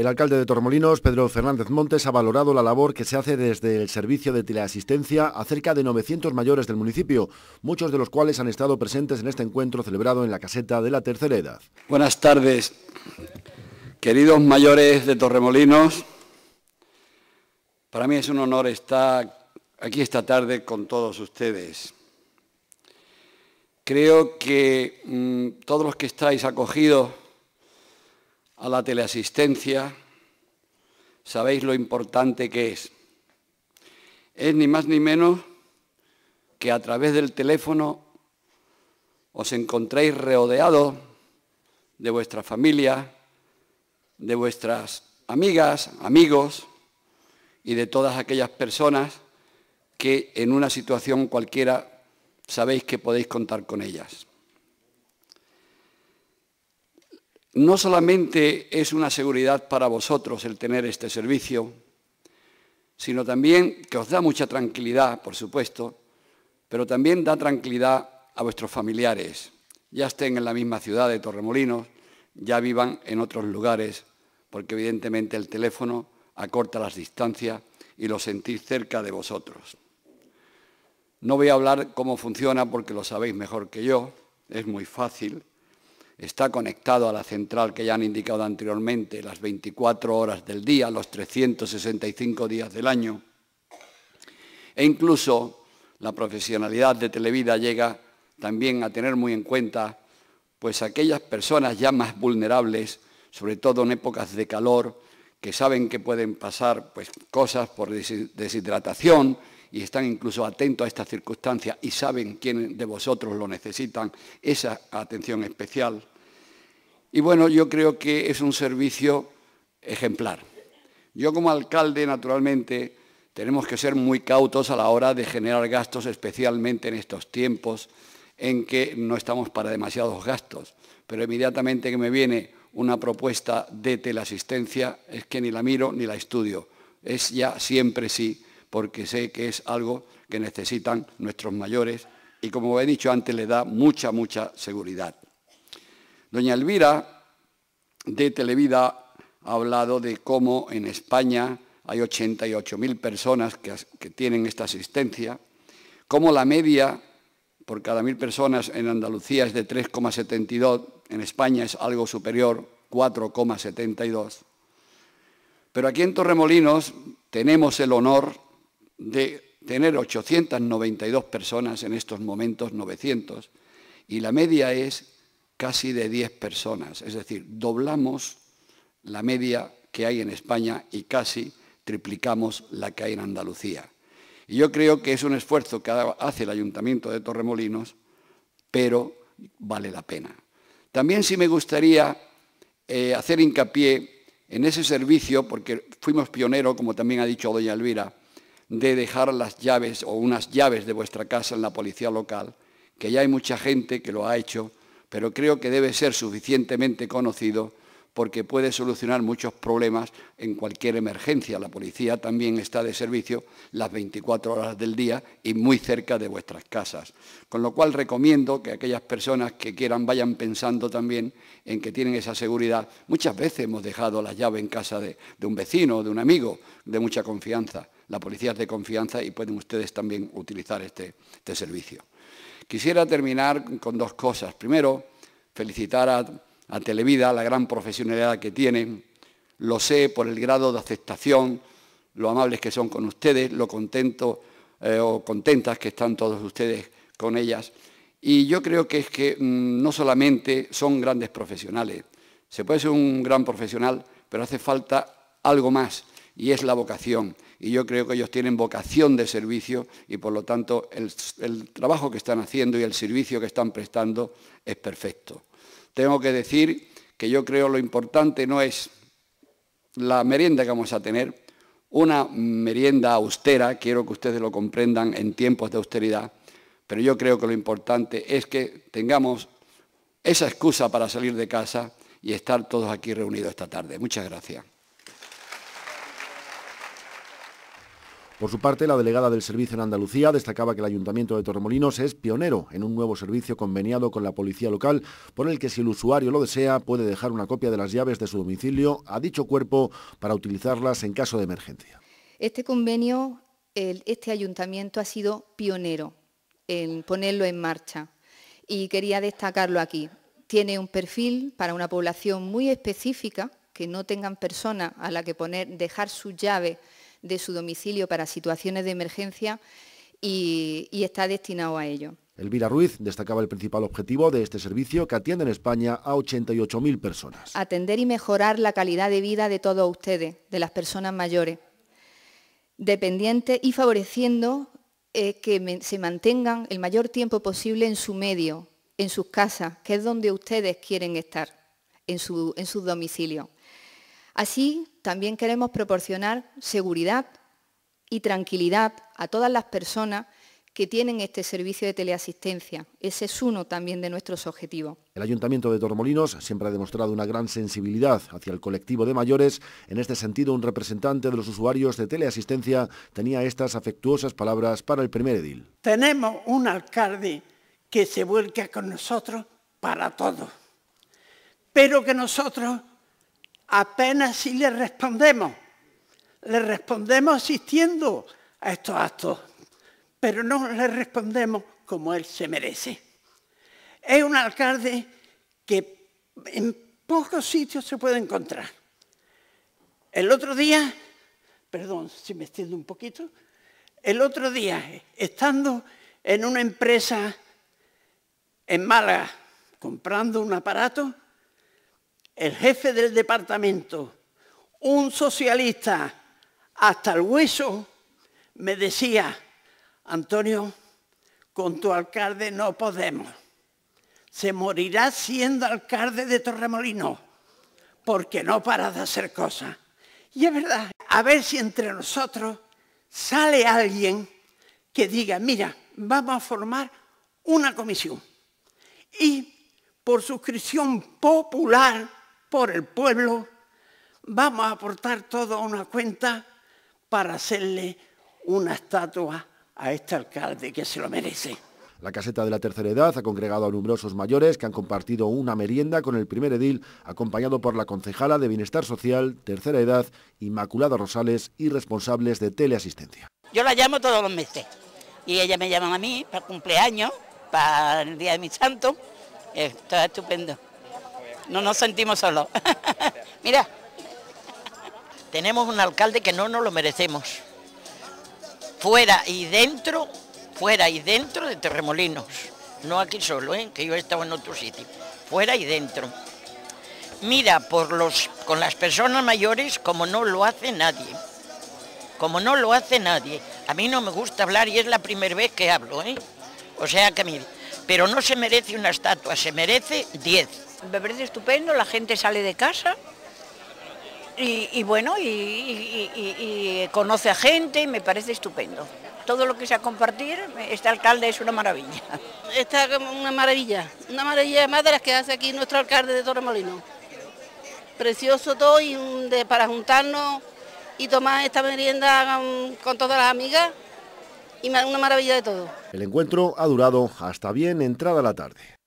El alcalde de Torremolinos, Pedro Fernández Montes, ha valorado la labor que se hace desde el servicio de teleasistencia a cerca de 900 mayores del municipio, muchos de los cuales han estado presentes en este encuentro celebrado en la caseta de la tercera edad. Buenas tardes, queridos mayores de Torremolinos. Para mí es un honor estar aquí esta tarde con todos ustedes. Creo que mm, todos los que estáis acogidos a la teleasistencia, sabéis lo importante que es. Es ni más ni menos que a través del teléfono os encontréis rodeados de vuestra familia, de vuestras amigas, amigos y de todas aquellas personas que en una situación cualquiera sabéis que podéis contar con ellas. No solamente es una seguridad para vosotros el tener este servicio, sino también que os da mucha tranquilidad, por supuesto, pero también da tranquilidad a vuestros familiares, ya estén en la misma ciudad de Torremolinos, ya vivan en otros lugares, porque evidentemente el teléfono acorta las distancias y los sentís cerca de vosotros. No voy a hablar cómo funciona porque lo sabéis mejor que yo, es muy fácil está conectado a la central que ya han indicado anteriormente las 24 horas del día, los 365 días del año, e incluso la profesionalidad de Televida llega también a tener muy en cuenta pues aquellas personas ya más vulnerables, sobre todo en épocas de calor, que saben que pueden pasar pues, cosas por deshidratación y están incluso atentos a estas circunstancias y saben quién de vosotros lo necesitan, esa atención especial. Y bueno, yo creo que es un servicio ejemplar. Yo como alcalde, naturalmente, tenemos que ser muy cautos a la hora de generar gastos, especialmente en estos tiempos en que no estamos para demasiados gastos. Pero inmediatamente que me viene una propuesta de teleasistencia, es que ni la miro ni la estudio. Es ya siempre sí, porque sé que es algo que necesitan nuestros mayores y, como he dicho antes, le da mucha, mucha seguridad. Doña Elvira de Televida ha hablado de cómo en España hay 88.000 personas que, tienen esta asistencia, cómo la media por cada 1.000 personas en Andalucía es de 3,72, en España es algo superior, 4,72. Pero aquí en Torremolinos tenemos el honor de tener 892 personas, en estos momentos 900, y la media es casi de 10 personas. Es decir, doblamos la media que hay en España y casi triplicamos la que hay en Andalucía. Y yo creo que es un esfuerzo que hace el Ayuntamiento de Torremolinos, pero vale la pena. También sí me gustaría eh, hacer hincapié en ese servicio, porque fuimos pioneros, como también ha dicho doña Elvira, de dejar las llaves o unas llaves de vuestra casa en la policía local, que ya hay mucha gente que lo ha hecho pero creo que debe ser suficientemente conocido porque puede solucionar muchos problemas en cualquier emergencia. La policía también está de servicio las 24 horas del día y muy cerca de vuestras casas. Con lo cual recomiendo que aquellas personas que quieran vayan pensando también en que tienen esa seguridad. Muchas veces hemos dejado la llave en casa de, un vecino o de un amigo de mucha confianza. La policía es de confianza y pueden ustedes también utilizar este, este servicio. Quisiera terminar con dos cosas. Primero, felicitar a, Televida la gran profesionalidad que tienen. Lo sé por el grado de aceptación, lo amables que son con ustedes, lo contento eh, o contentas que están todos ustedes con ellas. Y yo creo que es que mm, no solamente son grandes profesionales, se puede ser un gran profesional, pero hace falta algo más y es la vocación y yo creo que ellos tienen vocación de servicio y por lo tanto el, trabajo que están haciendo y el servicio que están prestando es perfecto. Tengo que decir que yo creo lo importante no es la merienda que vamos a tener, una merienda austera, quiero que ustedes lo comprendan en tiempos de austeridad, pero yo creo que lo importante es que tengamos esa excusa para salir de casa y estar todos aquí reunidos esta tarde. Muchas gracias. Por su parte, la delegada del servicio en Andalucía destacaba que el Ayuntamiento de Torremolinos es pionero en un nuevo servicio conveniado con la policía local, por el que si el usuario lo desea puede dejar una copia de las llaves de su domicilio a dicho cuerpo para utilizarlas en caso de emergencia. Este convenio, este ayuntamiento ha sido pionero en ponerlo en marcha y quería destacarlo aquí. Tiene un perfil para una población muy específica, que no tengan persona a la que poner, dejar su llave de su domicilio para situaciones de emergencia y, está destinado a ello. Elvira Ruiz destacaba el principal objetivo de este servicio que atiende en España a 88.000 personas. Atender y mejorar la calidad de vida de todos ustedes, de las personas mayores, dependientes y favoreciendo eh, que se mantengan el mayor tiempo posible en su medio, en sus casas, que es donde ustedes quieren estar, en su, en su domicilio. Así también queremos proporcionar seguridad y tranquilidad a todas las personas que tienen este servicio de teleasistencia. Ese es uno también de nuestros objetivos. El Ayuntamiento de Tormolinos siempre ha demostrado una gran sensibilidad hacia el colectivo de mayores. En este sentido, un representante de los usuarios de teleasistencia tenía estas afectuosas palabras para el primer edil. Tenemos un alcalde que se vuelca con nosotros para todo, pero que nosotros apenas si le respondemos. Le respondemos asistiendo a estos actos, pero no le respondemos como él se merece. Es un alcalde que en pocos sitios se puede encontrar. El otro día, perdón si me extiendo un poquito, el otro día, estando en una empresa en Málaga comprando un aparato, el jefe del departamento, un socialista hasta el hueso, me decía, Antonio, con tu alcalde no podemos. Se morirá siendo alcalde de Torremolino, porque no para de hacer cosas. Y es verdad, a ver si entre nosotros sale alguien que diga, mira, vamos a formar una comisión. Y por suscripción popular por el pueblo, vamos a aportar todo una cuenta para hacerle una estatua a este alcalde que se lo merece. La caseta de la tercera edad ha congregado a numerosos mayores que han compartido una merienda con el primer edil, acompañado por la concejala de Bienestar Social, Tercera Edad, Inmaculada Rosales y responsables de teleasistencia. Yo la llamo todos los meses y ella me llama a mí para cumpleaños, para el día de mi santo. Está estupendo no nos sentimos solos. Mira, tenemos un alcalde que no nos lo merecemos. Fuera y dentro, fuera y dentro de Terremolinos. No aquí solo, ¿eh? que yo he estado en otro sitio. Fuera y dentro. Mira, por los, con las personas mayores como no lo hace nadie. Como no lo hace nadie. A mí no me gusta hablar y es la primera vez que hablo. ¿eh? O sea que mire, pero no se merece una estatua, se merece 10. Me parece estupendo, la gente sale de casa y, bueno, y, conoce a gente, y me parece estupendo. Todo lo que sea compartir, este alcalde es una maravilla. Esta es una maravilla, una maravilla más de las que hace aquí nuestro alcalde de Torremolino. Precioso todo y para juntarnos y tomar esta merienda con todas las amigas y una maravilla de todo. El encuentro ha durado hasta bien entrada la tarde.